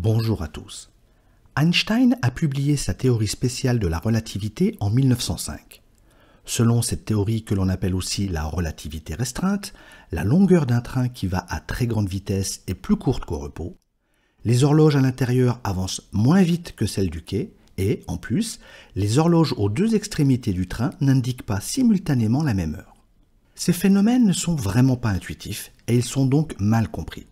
Bonjour à tous. Einstein a publié sa théorie spéciale de la relativité en 1905. Selon cette théorie que l'on appelle aussi la relativité restreinte, la longueur d'un train qui va à très grande vitesse est plus courte qu'au repos, les horloges à l'intérieur avancent moins vite que celles du quai, et, en plus, les horloges aux deux extrémités du train n'indiquent pas simultanément la même heure. Ces phénomènes ne sont vraiment pas intuitifs et ils sont donc mal compris.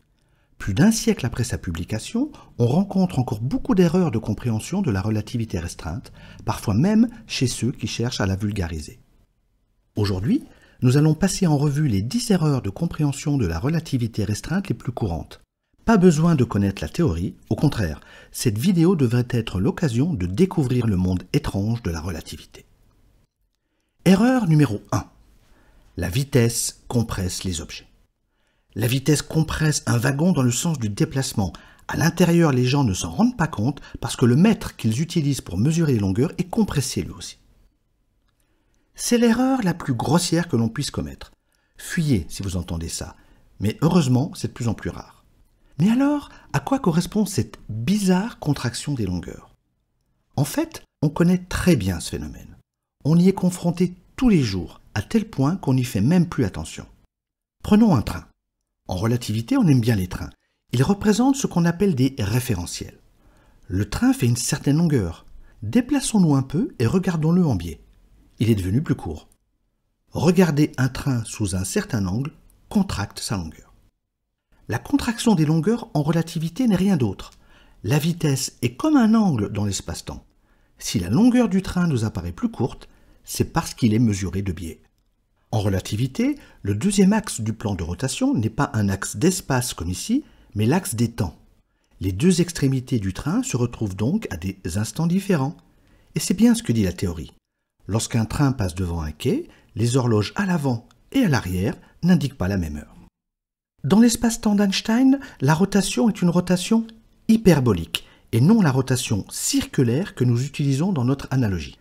Plus d'un siècle après sa publication, on rencontre encore beaucoup d'erreurs de compréhension de la relativité restreinte, parfois même chez ceux qui cherchent à la vulgariser. Aujourd'hui, nous allons passer en revue les 10 erreurs de compréhension de la relativité restreinte les plus courantes. Pas besoin de connaître la théorie, au contraire, cette vidéo devrait être l'occasion de découvrir le monde étrange de la relativité. Erreur numéro 1. La vitesse compresse les objets. La vitesse compresse un wagon dans le sens du déplacement. À l'intérieur, les gens ne s'en rendent pas compte parce que le mètre qu'ils utilisent pour mesurer les longueurs est compressé lui aussi. C'est l'erreur la plus grossière que l'on puisse commettre. Fuyez si vous entendez ça, mais heureusement, c'est de plus en plus rare. Mais alors, à quoi correspond cette bizarre contraction des longueurs En fait, on connaît très bien ce phénomène. On y est confronté tous les jours, à tel point qu'on n'y fait même plus attention. Prenons un train. En relativité, on aime bien les trains. Ils représentent ce qu'on appelle des référentiels. Le train fait une certaine longueur. Déplaçons-nous un peu et regardons-le en biais. Il est devenu plus court. Regarder un train sous un certain angle contracte sa longueur. La contraction des longueurs en relativité n'est rien d'autre. La vitesse est comme un angle dans l'espace-temps. Si la longueur du train nous apparaît plus courte, c'est parce qu'il est mesuré de biais. En relativité, le deuxième axe du plan de rotation n'est pas un axe d'espace comme ici, mais l'axe des temps. Les deux extrémités du train se retrouvent donc à des instants différents. Et c'est bien ce que dit la théorie. Lorsqu'un train passe devant un quai, les horloges à l'avant et à l'arrière n'indiquent pas la même heure. Dans l'espace-temps d'Einstein, la rotation est une rotation hyperbolique et non la rotation circulaire que nous utilisons dans notre analogie.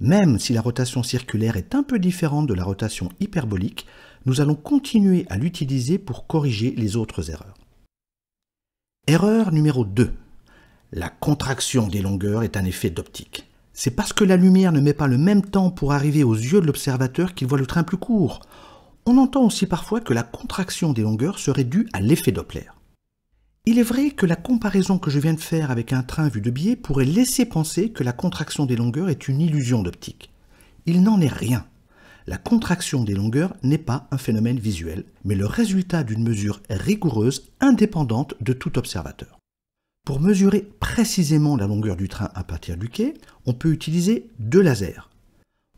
Même si la rotation circulaire est un peu différente de la rotation hyperbolique, nous allons continuer à l'utiliser pour corriger les autres erreurs. Erreur numéro 2. La contraction des longueurs est un effet d'optique. C'est parce que la lumière ne met pas le même temps pour arriver aux yeux de l'observateur qu'il voit le train plus court. On entend aussi parfois que la contraction des longueurs serait due à l'effet Doppler. Il est vrai que la comparaison que je viens de faire avec un train vu de biais pourrait laisser penser que la contraction des longueurs est une illusion d'optique. Il n'en est rien. La contraction des longueurs n'est pas un phénomène visuel, mais le résultat d'une mesure rigoureuse indépendante de tout observateur. Pour mesurer précisément la longueur du train à partir du quai, on peut utiliser deux lasers.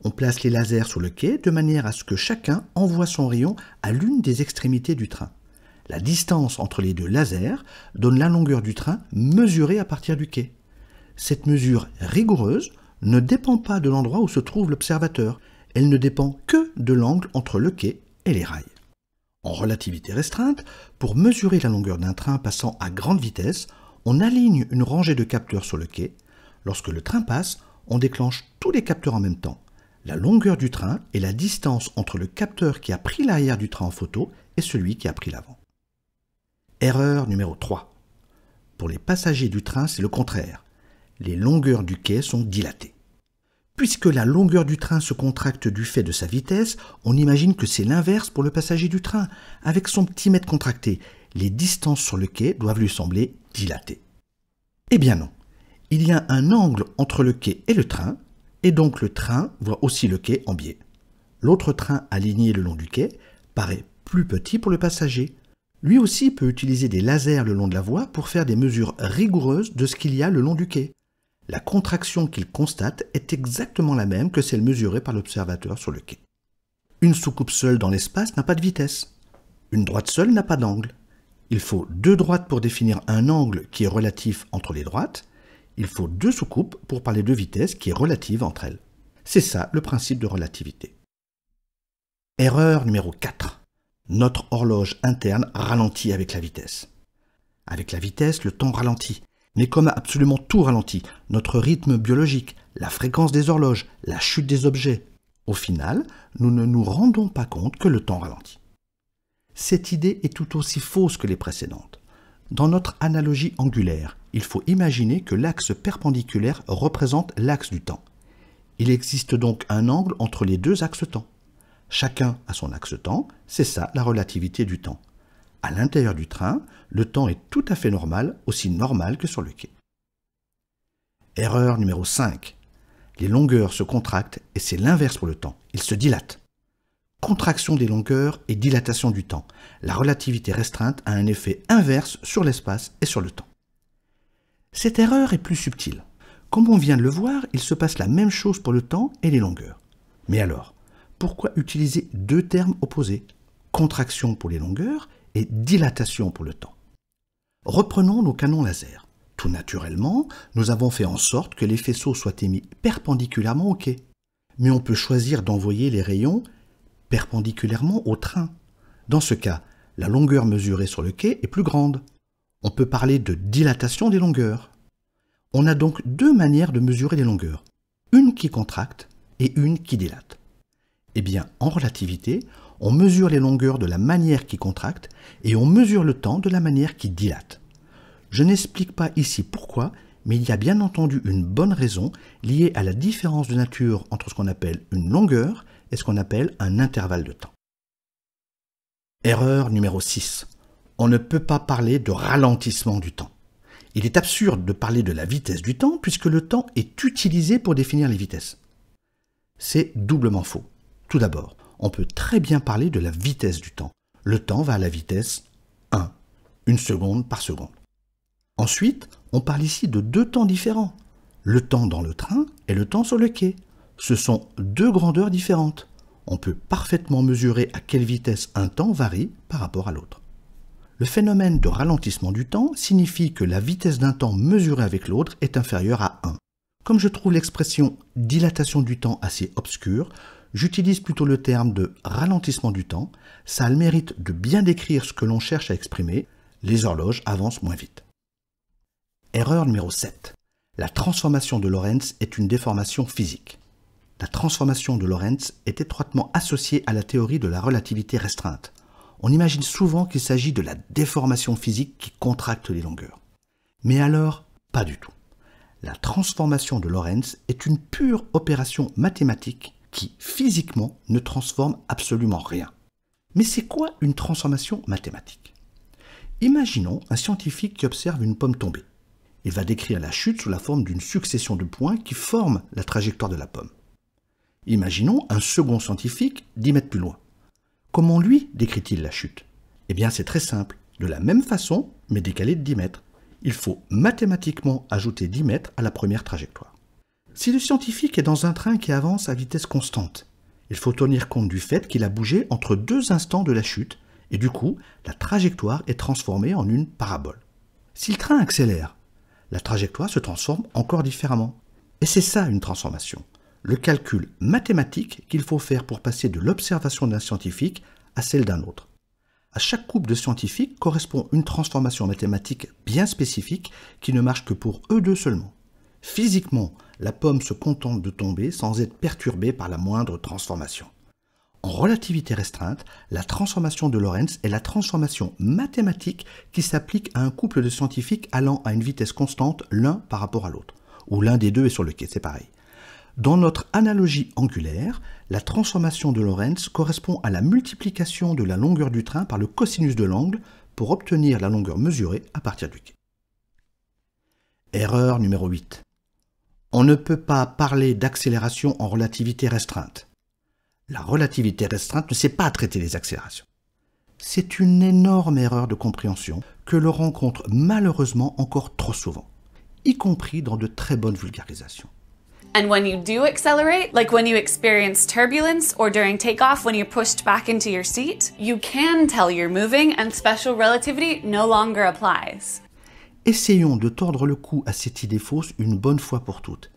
On place les lasers sur le quai de manière à ce que chacun envoie son rayon à l'une des extrémités du train. La distance entre les deux lasers donne la longueur du train mesurée à partir du quai. Cette mesure rigoureuse ne dépend pas de l'endroit où se trouve l'observateur, elle ne dépend que de l'angle entre le quai et les rails. En relativité restreinte, pour mesurer la longueur d'un train passant à grande vitesse, on aligne une rangée de capteurs sur le quai. Lorsque le train passe, on déclenche tous les capteurs en même temps. La longueur du train est la distance entre le capteur qui a pris l'arrière du train en photo et celui qui a pris l'avant. Erreur numéro 3. Pour les passagers du train, c'est le contraire. Les longueurs du quai sont dilatées. Puisque la longueur du train se contracte du fait de sa vitesse, on imagine que c'est l'inverse pour le passager du train. Avec son petit mètre contracté, les distances sur le quai doivent lui sembler dilatées. Eh bien non. Il y a un angle entre le quai et le train, et donc le train voit aussi le quai en biais. L'autre train aligné le long du quai paraît plus petit pour le passager, lui aussi peut utiliser des lasers le long de la voie pour faire des mesures rigoureuses de ce qu'il y a le long du quai. La contraction qu'il constate est exactement la même que celle mesurée par l'observateur sur le quai. Une soucoupe seule dans l'espace n'a pas de vitesse. Une droite seule n'a pas d'angle. Il faut deux droites pour définir un angle qui est relatif entre les droites. Il faut deux soucoupes pour parler de vitesse qui est relative entre elles. C'est ça le principe de relativité. Erreur numéro 4 notre horloge interne ralentit avec la vitesse. Avec la vitesse, le temps ralentit. Mais comme absolument tout ralentit, notre rythme biologique, la fréquence des horloges, la chute des objets, au final, nous ne nous rendons pas compte que le temps ralentit. Cette idée est tout aussi fausse que les précédentes. Dans notre analogie angulaire, il faut imaginer que l'axe perpendiculaire représente l'axe du temps. Il existe donc un angle entre les deux axes temps. Chacun a son axe temps, c'est ça la relativité du temps. À l'intérieur du train, le temps est tout à fait normal, aussi normal que sur le quai. Erreur numéro 5. Les longueurs se contractent et c'est l'inverse pour le temps, il se dilate. Contraction des longueurs et dilatation du temps. La relativité restreinte a un effet inverse sur l'espace et sur le temps. Cette erreur est plus subtile. Comme on vient de le voir, il se passe la même chose pour le temps et les longueurs. Mais alors, pourquoi utiliser deux termes opposés Contraction pour les longueurs et dilatation pour le temps. Reprenons nos canons laser. Tout naturellement, nous avons fait en sorte que les faisceaux soient émis perpendiculairement au quai. Mais on peut choisir d'envoyer les rayons perpendiculairement au train. Dans ce cas, la longueur mesurée sur le quai est plus grande. On peut parler de dilatation des longueurs. On a donc deux manières de mesurer les longueurs, une qui contracte et une qui dilate. Eh bien, en relativité, on mesure les longueurs de la manière qui contracte et on mesure le temps de la manière qui dilate. Je n'explique pas ici pourquoi, mais il y a bien entendu une bonne raison liée à la différence de nature entre ce qu'on appelle une longueur et ce qu'on appelle un intervalle de temps. Erreur numéro 6. On ne peut pas parler de ralentissement du temps. Il est absurde de parler de la vitesse du temps puisque le temps est utilisé pour définir les vitesses. C'est doublement faux. Tout d'abord, on peut très bien parler de la vitesse du temps. Le temps va à la vitesse 1, une seconde par seconde. Ensuite, on parle ici de deux temps différents. Le temps dans le train et le temps sur le quai. Ce sont deux grandeurs différentes. On peut parfaitement mesurer à quelle vitesse un temps varie par rapport à l'autre. Le phénomène de ralentissement du temps signifie que la vitesse d'un temps mesuré avec l'autre est inférieure à 1. Comme je trouve l'expression dilatation du temps assez obscure, j'utilise plutôt le terme de ralentissement du temps, ça a le mérite de bien décrire ce que l'on cherche à exprimer, les horloges avancent moins vite. Erreur numéro 7. La transformation de Lorentz est une déformation physique. La transformation de Lorentz est étroitement associée à la théorie de la relativité restreinte. On imagine souvent qu'il s'agit de la déformation physique qui contracte les longueurs. Mais alors, pas du tout. La transformation de Lorentz est une pure opération mathématique qui physiquement ne transforme absolument rien. Mais c'est quoi une transformation mathématique Imaginons un scientifique qui observe une pomme tombée. Il va décrire la chute sous la forme d'une succession de points qui forment la trajectoire de la pomme. Imaginons un second scientifique 10 mètres plus loin. Comment lui décrit-il la chute Eh bien c'est très simple, de la même façon mais décalé de 10 mètres. Il faut mathématiquement ajouter 10 mètres à la première trajectoire. Si le scientifique est dans un train qui avance à vitesse constante, il faut tenir compte du fait qu'il a bougé entre deux instants de la chute, et du coup, la trajectoire est transformée en une parabole. Si le train accélère, la trajectoire se transforme encore différemment. Et c'est ça une transformation, le calcul mathématique qu'il faut faire pour passer de l'observation d'un scientifique à celle d'un autre. À chaque couple de scientifiques correspond une transformation mathématique bien spécifique qui ne marche que pour eux deux seulement. Physiquement, la pomme se contente de tomber sans être perturbée par la moindre transformation. En relativité restreinte, la transformation de Lorentz est la transformation mathématique qui s'applique à un couple de scientifiques allant à une vitesse constante l'un par rapport à l'autre, ou l'un des deux est sur le quai, c'est pareil. Dans notre analogie angulaire, la transformation de Lorentz correspond à la multiplication de la longueur du train par le cosinus de l'angle pour obtenir la longueur mesurée à partir du quai. Erreur numéro 8 on ne peut pas parler d'accélération en relativité restreinte. La relativité restreinte ne sait pas traiter les accélérations. C'est une énorme erreur de compréhension que l'on rencontre malheureusement encore trop souvent, y compris dans de très bonnes vulgarisations. And when you do accelerate, like when you experience turbulence or during takeoff when you're pushed back into your seat, you can tell you're moving and special relativity no longer applies. Essayons de tordre le cou à cette idée fausse une bonne fois pour toutes.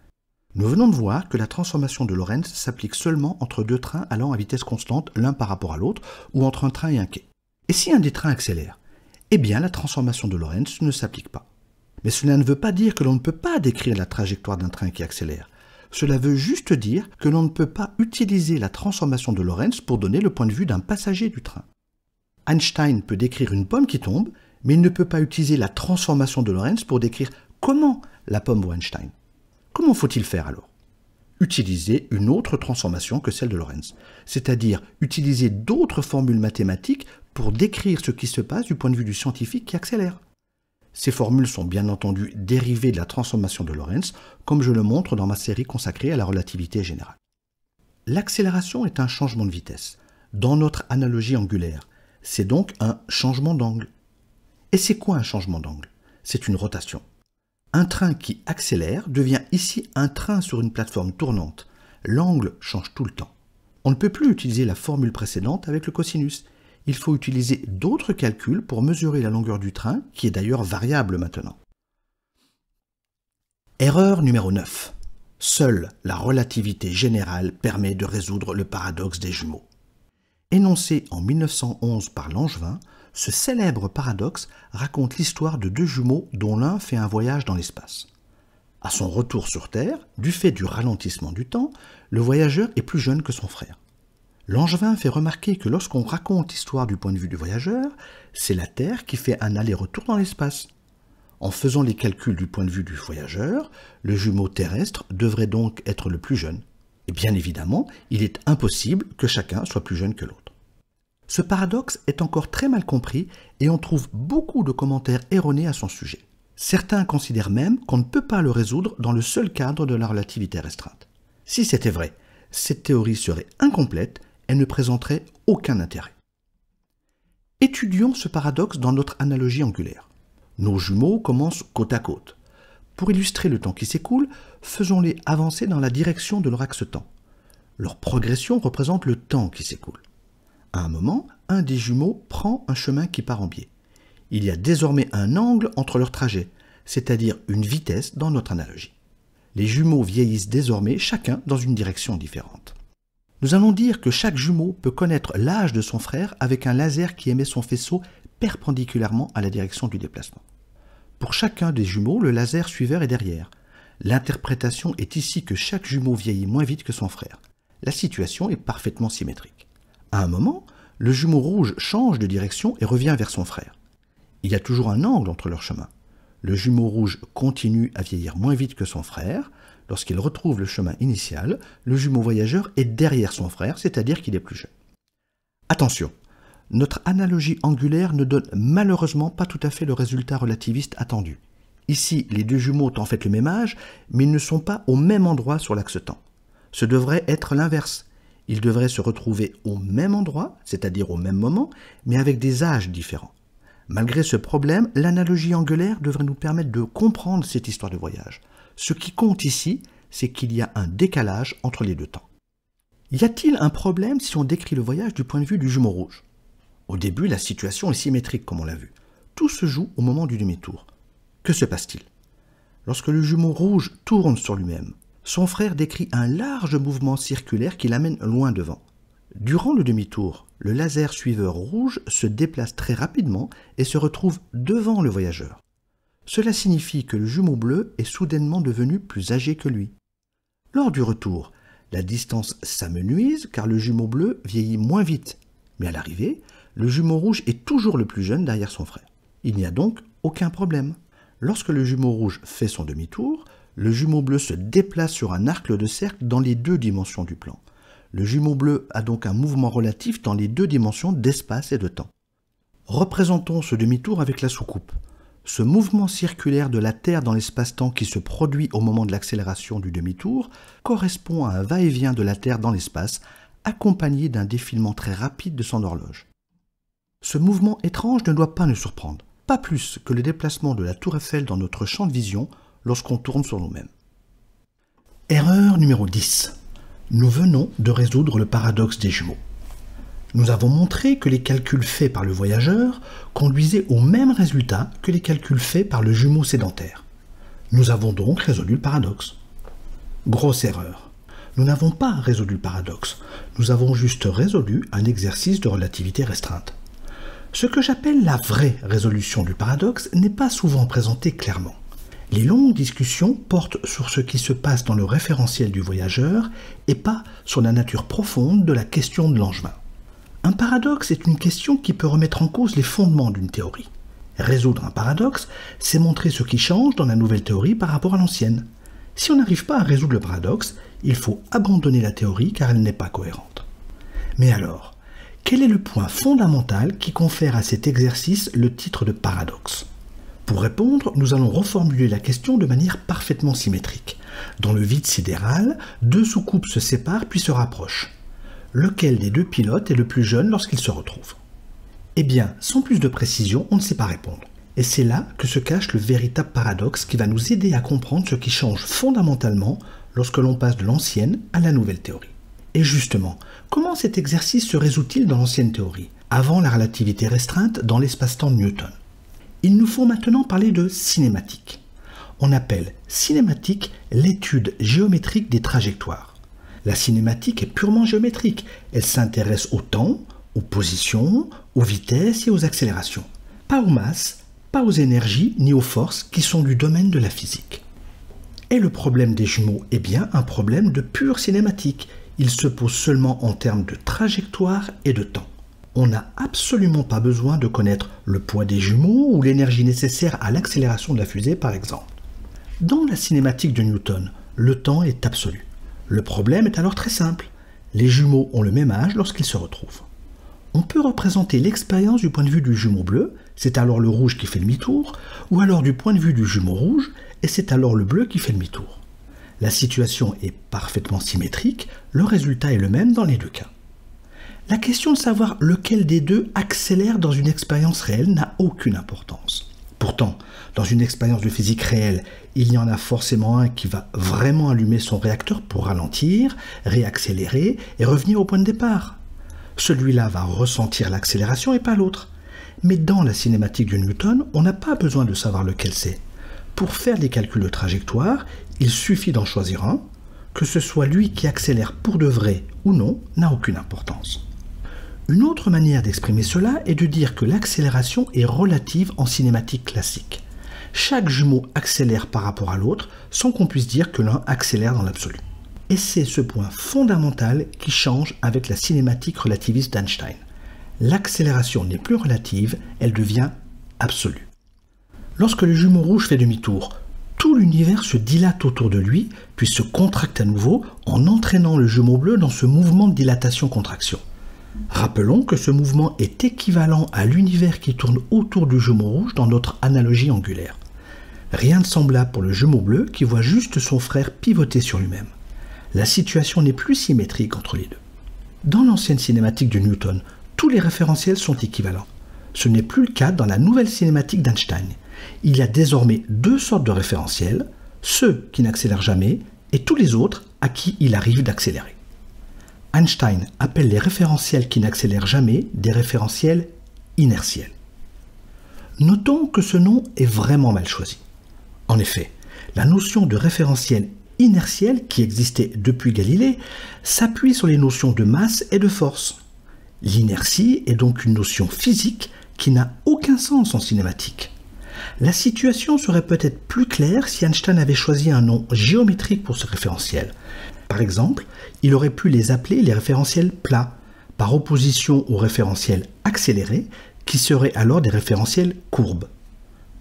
Nous venons de voir que la transformation de Lorentz s'applique seulement entre deux trains allant à vitesse constante l'un par rapport à l'autre, ou entre un train et un quai. Et si un des trains accélère Eh bien la transformation de Lorentz ne s'applique pas. Mais cela ne veut pas dire que l'on ne peut pas décrire la trajectoire d'un train qui accélère. Cela veut juste dire que l'on ne peut pas utiliser la transformation de Lorentz pour donner le point de vue d'un passager du train. Einstein peut décrire une pomme qui tombe, mais il ne peut pas utiliser la transformation de Lorentz pour décrire comment la pomme Einstein. Comment faut-il faire alors Utiliser une autre transformation que celle de Lorentz, c'est-à-dire utiliser d'autres formules mathématiques pour décrire ce qui se passe du point de vue du scientifique qui accélère. Ces formules sont bien entendu dérivées de la transformation de Lorentz, comme je le montre dans ma série consacrée à la relativité générale. L'accélération est un changement de vitesse. Dans notre analogie angulaire, c'est donc un changement d'angle. Et c'est quoi un changement d'angle C'est une rotation. Un train qui accélère devient ici un train sur une plateforme tournante. L'angle change tout le temps. On ne peut plus utiliser la formule précédente avec le cosinus. Il faut utiliser d'autres calculs pour mesurer la longueur du train, qui est d'ailleurs variable maintenant. Erreur numéro 9. Seule la relativité générale permet de résoudre le paradoxe des jumeaux. Énoncé en 1911 par Langevin, ce célèbre paradoxe raconte l'histoire de deux jumeaux dont l'un fait un voyage dans l'espace. À son retour sur Terre, du fait du ralentissement du temps, le voyageur est plus jeune que son frère. Langevin fait remarquer que lorsqu'on raconte l'histoire du point de vue du voyageur, c'est la Terre qui fait un aller-retour dans l'espace. En faisant les calculs du point de vue du voyageur, le jumeau terrestre devrait donc être le plus jeune. Et bien évidemment, il est impossible que chacun soit plus jeune que l'autre. Ce paradoxe est encore très mal compris et on trouve beaucoup de commentaires erronés à son sujet. Certains considèrent même qu'on ne peut pas le résoudre dans le seul cadre de la relativité restreinte. Si c'était vrai, cette théorie serait incomplète, elle ne présenterait aucun intérêt. Étudions ce paradoxe dans notre analogie angulaire. Nos jumeaux commencent côte à côte. Pour illustrer le temps qui s'écoule, faisons-les avancer dans la direction de leur axe temps. Leur progression représente le temps qui s'écoule. À un moment, un des jumeaux prend un chemin qui part en biais. Il y a désormais un angle entre leurs trajets, c'est-à-dire une vitesse dans notre analogie. Les jumeaux vieillissent désormais chacun dans une direction différente. Nous allons dire que chaque jumeau peut connaître l'âge de son frère avec un laser qui émet son faisceau perpendiculairement à la direction du déplacement. Pour chacun des jumeaux, le laser suiveur est derrière. L'interprétation est ici que chaque jumeau vieillit moins vite que son frère. La situation est parfaitement symétrique. À un moment, le jumeau rouge change de direction et revient vers son frère. Il y a toujours un angle entre leurs chemins. Le jumeau rouge continue à vieillir moins vite que son frère. Lorsqu'il retrouve le chemin initial, le jumeau voyageur est derrière son frère, c'est-à-dire qu'il est plus jeune. Attention, notre analogie angulaire ne donne malheureusement pas tout à fait le résultat relativiste attendu. Ici, les deux jumeaux ont en fait le même âge, mais ils ne sont pas au même endroit sur l'axe temps. Ce devrait être l'inverse ils devraient se retrouver au même endroit, c'est-à-dire au même moment, mais avec des âges différents. Malgré ce problème, l'analogie angulaire devrait nous permettre de comprendre cette histoire de voyage. Ce qui compte ici, c'est qu'il y a un décalage entre les deux temps. Y a-t-il un problème si on décrit le voyage du point de vue du jumeau rouge Au début, la situation est symétrique, comme on l'a vu. Tout se joue au moment du demi-tour. Que se passe-t-il Lorsque le jumeau rouge tourne sur lui-même, son frère décrit un large mouvement circulaire qui l'amène loin devant. Durant le demi-tour, le laser suiveur rouge se déplace très rapidement et se retrouve devant le voyageur. Cela signifie que le jumeau bleu est soudainement devenu plus âgé que lui. Lors du retour, la distance s'amenuise car le jumeau bleu vieillit moins vite, mais à l'arrivée, le jumeau rouge est toujours le plus jeune derrière son frère. Il n'y a donc aucun problème. Lorsque le jumeau rouge fait son demi-tour, le jumeau bleu se déplace sur un arc de cercle dans les deux dimensions du plan. Le jumeau bleu a donc un mouvement relatif dans les deux dimensions d'espace et de temps. Représentons ce demi-tour avec la soucoupe. Ce mouvement circulaire de la Terre dans l'espace-temps qui se produit au moment de l'accélération du demi-tour correspond à un va-et-vient de la Terre dans l'espace, accompagné d'un défilement très rapide de son horloge. Ce mouvement étrange ne doit pas nous surprendre, pas plus que le déplacement de la tour Eiffel dans notre champ de vision lorsqu'on tourne sur nous-mêmes. Erreur numéro 10. Nous venons de résoudre le paradoxe des jumeaux. Nous avons montré que les calculs faits par le voyageur conduisaient au même résultat que les calculs faits par le jumeau sédentaire. Nous avons donc résolu le paradoxe. Grosse erreur. Nous n'avons pas résolu le paradoxe, nous avons juste résolu un exercice de relativité restreinte. Ce que j'appelle la vraie résolution du paradoxe n'est pas souvent présenté clairement. Les longues discussions portent sur ce qui se passe dans le référentiel du voyageur et pas sur la nature profonde de la question de Langevin. Un paradoxe est une question qui peut remettre en cause les fondements d'une théorie. Résoudre un paradoxe, c'est montrer ce qui change dans la nouvelle théorie par rapport à l'ancienne. Si on n'arrive pas à résoudre le paradoxe, il faut abandonner la théorie car elle n'est pas cohérente. Mais alors, quel est le point fondamental qui confère à cet exercice le titre de paradoxe pour répondre, nous allons reformuler la question de manière parfaitement symétrique. Dans le vide sidéral, deux sous sous-coupes se séparent puis se rapprochent. Lequel des deux pilotes est le plus jeune lorsqu'ils se retrouvent Eh bien, sans plus de précision, on ne sait pas répondre. Et c'est là que se cache le véritable paradoxe qui va nous aider à comprendre ce qui change fondamentalement lorsque l'on passe de l'ancienne à la nouvelle théorie. Et justement, comment cet exercice se résout-il dans l'ancienne théorie, avant la relativité restreinte dans l'espace-temps de Newton il nous faut maintenant parler de cinématique. On appelle cinématique l'étude géométrique des trajectoires. La cinématique est purement géométrique. Elle s'intéresse au temps, aux positions, aux vitesses et aux accélérations. Pas aux masses, pas aux énergies ni aux forces qui sont du domaine de la physique. Et le problème des jumeaux est bien un problème de pure cinématique. Il se pose seulement en termes de trajectoire et de temps on n'a absolument pas besoin de connaître le poids des jumeaux ou l'énergie nécessaire à l'accélération de la fusée par exemple. Dans la cinématique de Newton, le temps est absolu. Le problème est alors très simple. Les jumeaux ont le même âge lorsqu'ils se retrouvent. On peut représenter l'expérience du point de vue du jumeau bleu, c'est alors le rouge qui fait le mi tour ou alors du point de vue du jumeau rouge, et c'est alors le bleu qui fait le mi tour La situation est parfaitement symétrique, le résultat est le même dans les deux cas. La question de savoir lequel des deux accélère dans une expérience réelle n'a aucune importance. Pourtant, dans une expérience de physique réelle, il y en a forcément un qui va vraiment allumer son réacteur pour ralentir, réaccélérer et revenir au point de départ. Celui-là va ressentir l'accélération et pas l'autre. Mais dans la cinématique de Newton, on n'a pas besoin de savoir lequel c'est. Pour faire des calculs de trajectoire, il suffit d'en choisir un. Que ce soit lui qui accélère pour de vrai ou non, n'a aucune importance. Une autre manière d'exprimer cela est de dire que l'accélération est relative en cinématique classique. Chaque jumeau accélère par rapport à l'autre sans qu'on puisse dire que l'un accélère dans l'absolu. Et c'est ce point fondamental qui change avec la cinématique relativiste d'Einstein. L'accélération n'est plus relative, elle devient absolue. Lorsque le jumeau rouge fait demi-tour, tout l'univers se dilate autour de lui, puis se contracte à nouveau en entraînant le jumeau bleu dans ce mouvement de dilatation-contraction. Rappelons que ce mouvement est équivalent à l'univers qui tourne autour du jumeau rouge dans notre analogie angulaire. Rien de semblable pour le jumeau bleu qui voit juste son frère pivoter sur lui-même. La situation n'est plus symétrique entre les deux. Dans l'ancienne cinématique de Newton, tous les référentiels sont équivalents. Ce n'est plus le cas dans la nouvelle cinématique d'Einstein. Il y a désormais deux sortes de référentiels, ceux qui n'accélèrent jamais et tous les autres à qui il arrive d'accélérer. Einstein appelle les référentiels qui n'accélèrent jamais des référentiels inertiels. Notons que ce nom est vraiment mal choisi. En effet, la notion de référentiel inertiel qui existait depuis Galilée s'appuie sur les notions de masse et de force. L'inertie est donc une notion physique qui n'a aucun sens en cinématique. La situation serait peut-être plus claire si Einstein avait choisi un nom géométrique pour ce référentiel. Par exemple, il aurait pu les appeler les référentiels plats, par opposition aux référentiels accélérés, qui seraient alors des référentiels courbes.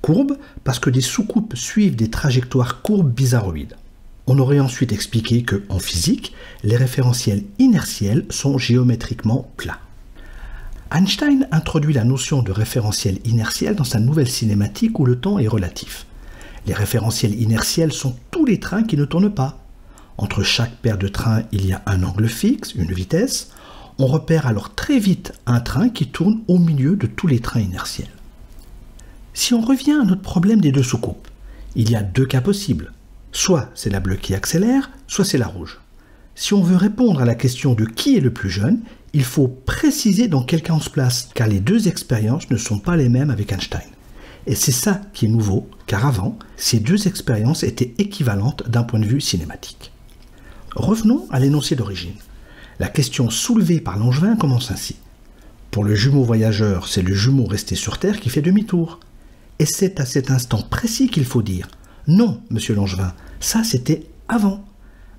Courbes parce que des sous-coupes suivent des trajectoires courbes bizarroïdes. On aurait ensuite expliqué que, en physique, les référentiels inertiels sont géométriquement plats. Einstein introduit la notion de référentiel inertiel dans sa nouvelle cinématique où le temps est relatif. Les référentiels inertiels sont tous les trains qui ne tournent pas, entre chaque paire de trains, il y a un angle fixe, une vitesse. On repère alors très vite un train qui tourne au milieu de tous les trains inertiels. Si on revient à notre problème des deux soucoupes, il y a deux cas possibles. Soit c'est la bleue qui accélère, soit c'est la rouge. Si on veut répondre à la question de qui est le plus jeune, il faut préciser dans quel cas on se place, car les deux expériences ne sont pas les mêmes avec Einstein. Et c'est ça qui est nouveau, car avant, ces deux expériences étaient équivalentes d'un point de vue cinématique. Revenons à l'énoncé d'origine. La question soulevée par Langevin commence ainsi. Pour le jumeau voyageur, c'est le jumeau resté sur Terre qui fait demi-tour. Et c'est à cet instant précis qu'il faut dire Non, monsieur Langevin, ça c'était avant.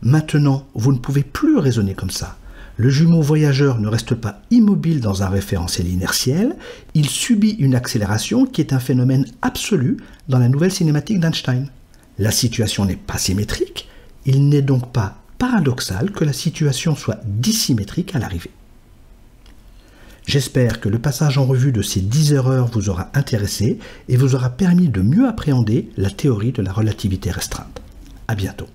Maintenant, vous ne pouvez plus raisonner comme ça. Le jumeau voyageur ne reste pas immobile dans un référentiel inertiel, il subit une accélération qui est un phénomène absolu dans la nouvelle cinématique d'Einstein. La situation n'est pas symétrique, il n'est donc pas paradoxal que la situation soit dissymétrique à l'arrivée. J'espère que le passage en revue de ces 10 erreurs vous aura intéressé et vous aura permis de mieux appréhender la théorie de la relativité restreinte. À bientôt.